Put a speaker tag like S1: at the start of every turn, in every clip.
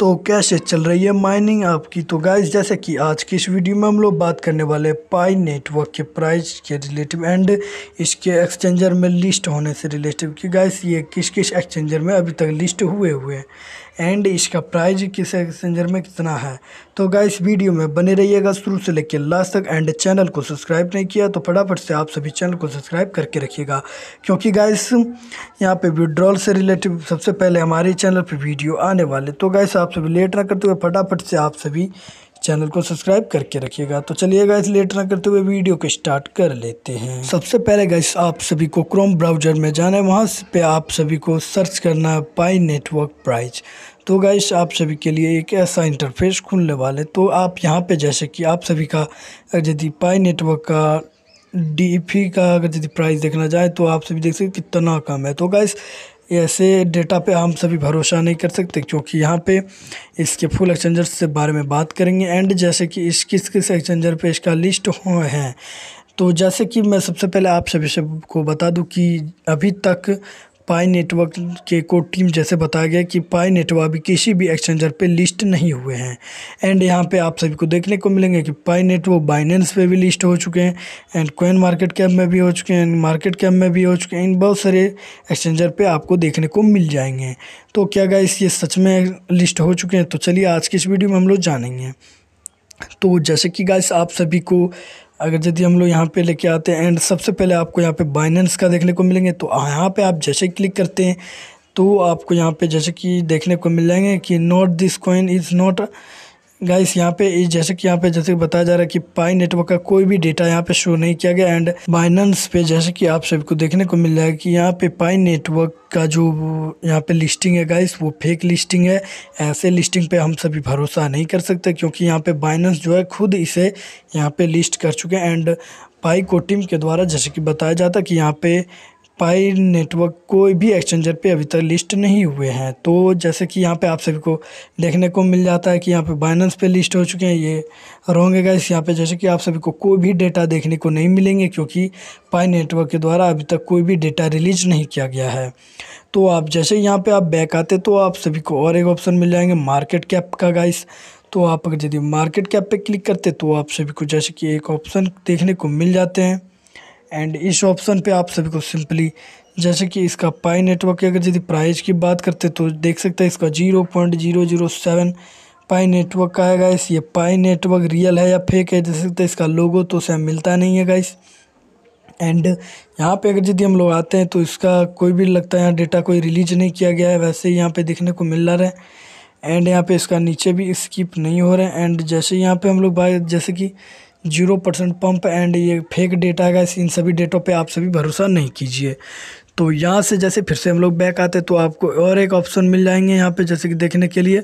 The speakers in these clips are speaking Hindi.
S1: तो कैसे चल रही है माइनिंग आपकी तो गाइस जैसे कि आज की इस वीडियो में हम लोग बात करने वाले पाई नेटवर्क के प्राइस के रिलेटिव एंड इसके एक्सचेंजर में लिस्ट होने से रिलेटिव कि गाइस ये किस किस एक्सचेंजर में अभी तक लिस्ट हुए हुए हैं एंड इसका प्राइस किस एक्सचेंजर में कितना है तो इस वीडियो में बने रहिएगा शुरू से लेकर लास्ट तक एंड चैनल को सब्सक्राइब नहीं किया तो फटाफट से आप सभी चैनल को सब्सक्राइब करके रखिएगा क्योंकि गाइस यहाँ पे विड्रॉल से रिलेटिव सबसे पहले हमारे चैनल पर वीडियो आने वाले तो गाइस आप सभी लेट ना करते हुए फटाफट से आप सभी चैनल को सब्सक्राइब करके रखिएगा तो चलिए गाइस लेट ना करते हुए वीडियो को स्टार्ट कर लेते हैं सबसे पहले गाइस आप सभी को क्रोम ब्राउजर में जाना है वहाँ पे आप सभी को सर्च करना है पाई नेटवर्क प्राइज तो गाइस आप सभी के लिए एक ऐसा इंटरफेस खुलने वाले तो आप यहाँ पे जैसे कि आप सभी का यदि पाई नेटवर्क का डी का अगर यदि प्राइस देखना जाए तो आप सभी देख सकते कितना कम है तो गाइस ऐसे डेटा पे हम सभी भरोसा नहीं कर सकते क्योंकि यहाँ पे इसके फुल एक्सचेंजर्स से बारे में बात करेंगे एंड जैसे कि इस किस किस एक्सचेंजर पे इसका लिस्ट हो है तो जैसे कि मैं सबसे पहले आप सभी से को बता दूं कि अभी तक पाई नेटवर्क के को टीम जैसे बताया गया कि पाई नेटवर्क अभी किसी भी एक्सचेंजर पे लिस्ट नहीं हुए हैं एंड यहाँ पे आप सभी को देखने को मिलेंगे कि पाई नेटवर्क बाइनेंस पे भी लिस्ट हो चुके हैं एंड कोइन मार्केट कैप में भी हो चुके हैं मार्केट कैप में भी हो चुके हैं इन बहुत सारे एक्सचेंजर पर आपको देखने को मिल जाएंगे तो क्या गाइस ये सच में लिस्ट हो चुके हैं तो चलिए आज की इस वीडियो में हम लोग जानेंगे तो जैसे कि गाइस आप सभी को अगर यदि हम लोग यहाँ पे लेके आते हैं एंड सबसे पहले आपको यहाँ पे बाइनेंस का देखने को मिलेंगे तो यहाँ पे आप जैसे क्लिक करते हैं तो आपको यहाँ पे जैसे कि देखने को मिल जाएंगे कि not this coin is not guys यहाँ पे जैसे कि यहाँ पे जैसे बताया जा रहा है कि पाई नेटवर्क का कोई भी डेटा यहाँ पे शो नहीं किया गया एंड बाइनेंस पे जैसे कि आप सबको देखने को मिल रहा है कि यहाँ पे पाई नेटवर्क का जो यहाँ पे लिस्टिंग है गाइस वो फेक लिस्टिंग है ऐसे लिस्टिंग पे हम सभी भरोसा नहीं कर सकते क्योंकि यहाँ पे बाइनेंस जो है खुद इसे यहाँ पे लिस्ट कर चुके हैं एंड पाई को टीम के द्वारा जैसे कि बताया जाता कि यहाँ पे पाई नेटवर्क कोई भी एक्सचेंजर पे अभी तक लिस्ट नहीं हुए हैं तो जैसे कि यहाँ पे आप सभी को देखने को मिल जाता है कि यहाँ पे बाइनेंस पे लिस्ट हो चुके हैं ये रोंगे होंगे गाइस यहाँ पे जैसे कि आप सभी को कोई भी डेटा देखने को नहीं मिलेंगे क्योंकि पाई नेटवर्क के द्वारा अभी तक कोई भी डेटा रिलीज नहीं किया गया है तो आप जैसे यहाँ पर आप बैक आते तो आप सभी को और एक ऑप्शन मिल जाएंगे मार्केट कैप का गाइस तो आप अगर यदि मार्केट कैप पर क्लिक करते तो आप सभी को जैसे कि एक ऑप्शन देखने को मिल जाते हैं एंड इस ऑप्शन पे आप सभी को सिंपली जैसे कि इसका पाई नेटवर्क की अगर यदि प्राइस की बात करते तो देख सकते हैं इसका zero point zero zero seven Pi network का है गाइस ये पाई नेटवर्क रियल है या फेक है देख सकते हैं इसका लोगो तो सेम मिलता नहीं है गाइस एंड यहाँ पे अगर यदि हम लोग आते हैं तो इसका कोई भी लगता है यहाँ डेटा कोई रिलीज नहीं किया गया है वैसे ही यहाँ पर देखने को मिल रहा है एंड यहाँ पे इसका नीचे भी स्किप नहीं हो रहा है एंड जैसे यहाँ पे हम लोग बात जैसे कि जीरो परसेंट पम्प एंड ये फेक डेटा है इन सभी डेटों पे आप सभी भरोसा नहीं कीजिए तो यहाँ से जैसे फिर से हम लोग बैक आते तो आपको और एक ऑप्शन मिल जाएंगे यहाँ पे जैसे कि देखने के लिए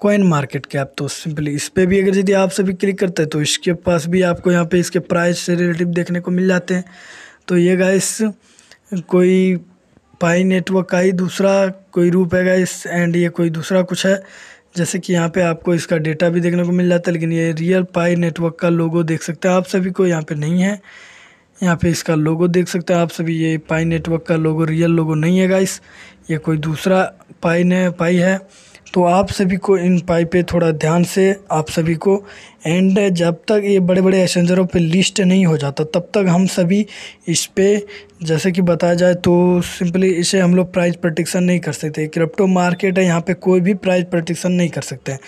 S1: कॉइन मार्केट कैप तो सिंपली इस पर भी अगर यदि आप सभी क्लिक करते हैं तो इसके पास भी आपको यहाँ पे इसके प्राइस से रिलेटिव देखने को मिल जाते हैं तो ये गाइस कोई पाई नेटवर्क का ही दूसरा कोई रूप है गाइस एंड ये कोई दूसरा कुछ है जैसे कि यहाँ पे आपको इसका डेटा भी देखने को मिल जाता है लेकिन ये रियल पाई नेटवर्क का लोगो देख सकते हैं आप सभी को यहाँ पे नहीं है यहाँ पे इसका लोगो देख सकते हैं आप सभी ये पाई नेटवर्क का लोगो रियल लोगो नहीं है गाइस ये कोई दूसरा पाई ने पाई है तो आप सभी को इन पाइप पे थोड़ा ध्यान से आप सभी को एंड जब तक ये बड़े बड़े एसेंजरों पे लिस्ट नहीं हो जाता तब तक हम सभी इस पर जैसे कि बताया जाए तो सिंपली इसे हम लोग प्राइस प्रोटेक्शन नहीं कर सकते क्रिप्टो मार्केट है यहाँ पे कोई भी प्राइस प्रोटेक्शन नहीं कर सकते हैं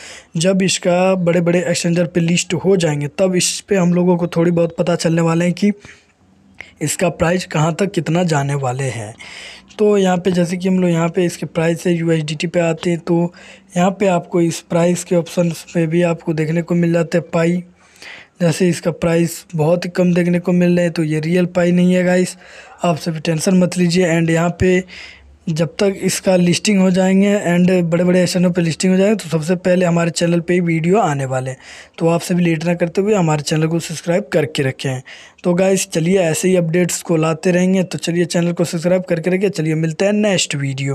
S1: जब इसका बड़े बड़े एक्सचेंजर पर लिस्ट हो जाएंगे तब इस पर हम लोगों को थोड़ी बहुत पता चलने वाले हैं कि इसका प्राइस कहाँ तक कितना जाने वाले हैं तो यहाँ पे जैसे कि हम लोग यहाँ पे इसके प्राइस है यू पे आते हैं तो यहाँ पे आपको इस प्राइस के ऑप्शन में भी आपको देखने को मिल जाता है पाई जैसे इसका प्राइस बहुत ही कम देखने को मिल रहा है तो ये रियल पाई नहीं है गाइस आप सभी टेंशन मत लीजिए एंड यहाँ पे जब तक इसका लिस्टिंग हो जाएंगे एंड बड़े बड़े चैनल पर लिस्टिंग हो जाएंगे तो सबसे पहले हमारे चैनल पे ही वीडियो आने वाले हैं तो आप सभी लेट ना करते हुए हमारे चैनल को सब्सक्राइब करके रखें तो गाइस चलिए ऐसे ही अपडेट्स को लाते रहेंगे तो चलिए चैनल को सब्सक्राइब करके रखिए चलिए मिलते हैं नेक्स्ट वीडियो में